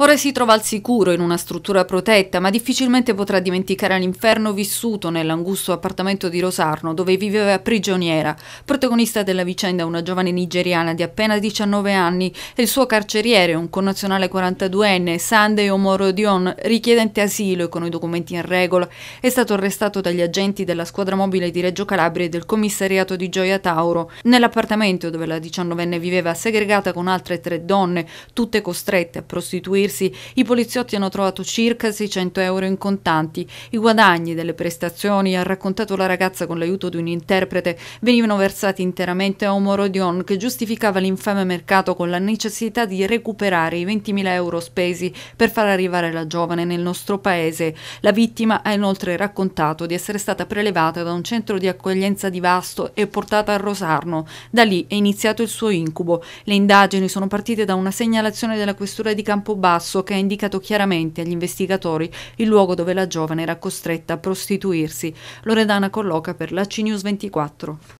Ora si trova al sicuro in una struttura protetta, ma difficilmente potrà dimenticare l'inferno vissuto nell'angusto appartamento di Rosarno, dove viveva prigioniera. Protagonista della vicenda una giovane nigeriana di appena 19 anni e il suo carceriere, un connazionale 42enne, Sande Omoro Dion, richiedente asilo e con i documenti in regola, è stato arrestato dagli agenti della squadra mobile di Reggio Calabria e del commissariato di Gioia Tauro, nell'appartamento dove la 19enne viveva segregata con altre tre donne, tutte costrette a prostituirsi gestirsi, i poliziotti hanno trovato circa 600 euro in contanti. I guadagni delle prestazioni, ha raccontato la ragazza con l'aiuto di un interprete, venivano versati interamente a Omorodion che giustificava l'infame mercato con la necessità di recuperare i 20.000 euro spesi per far arrivare la giovane nel nostro paese. La vittima ha inoltre raccontato di essere stata prelevata da un centro di accoglienza di Vasto e portata a Rosarno. Da lì è iniziato il suo incubo. Le indagini sono partite da una segnalazione della questura di Campobasso passo che ha indicato chiaramente agli investigatori il luogo dove la giovane era costretta a prostituirsi. Loredana colloca per la CNews 24.